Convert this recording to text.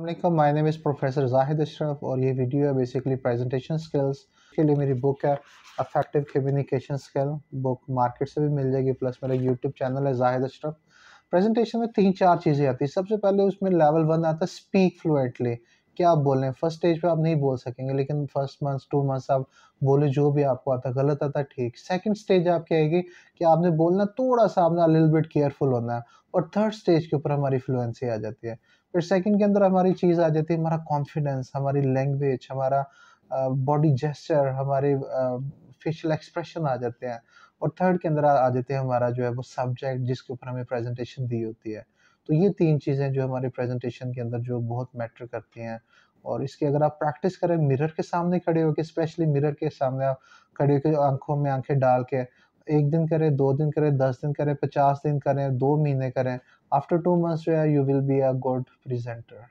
अल्लाम my name is professor Zahid Ashraf और ये वीडियो है बेसिकली प्रेजेंटेशन स्किल्स के लिए मेरी बुक है effective communication skill book market से भी मिल जाएगी प्लस मेरा यूट्यूब चैनल है जाहिद अशरफ प्रेजेंटेशन में तीन चार चीज़ें आती है सबसे पहले उसमें लेवल वन आता है स्पीक फ्लुएंटली क्या आप बोलें फर्स्ट स्टेज पे आप नहीं बोल सकेंगे लेकिन फर्स्ट मंथ टू मंथ्स आप बोले जो भी आपको आता गलत आता ठीक सेकंड स्टेज आपकी आएगी कि आपने बोलना थोड़ा सा आपने लिल बिट केयरफुल होना है और थर्ड स्टेज के ऊपर हमारी फ्लुएंसी आ जाती है फिर सेकंड के अंदर हमारी चीज़ आ जाती है हमारा कॉन्फिडेंस हमारी लैंग्वेज हमारा बॉडी जेस्चर हमारे फेशियल एक्सप्रेशन आ जाते हैं और थर्ड के अंदर आ जाते हैं हमारा जो है वो सब्जेक्ट जिसके ऊपर हमें प्रेजेंटेशन दी होती है तो ये तीन चीज़ें जो हमारे प्रेजेंटेशन के अंदर जो बहुत मैटर करती हैं और इसकी अगर आप प्रैक्टिस करें मिरर के सामने खड़े होकर स्पेशली मिरर के सामने आप खड़े होकर आंखों में आंखें डाल के एक दिन करें दो दिन करें दस दिन करें पचास दिन करें दो महीने करें आफ्टर टू मंथ्स जो है you will be a good presenter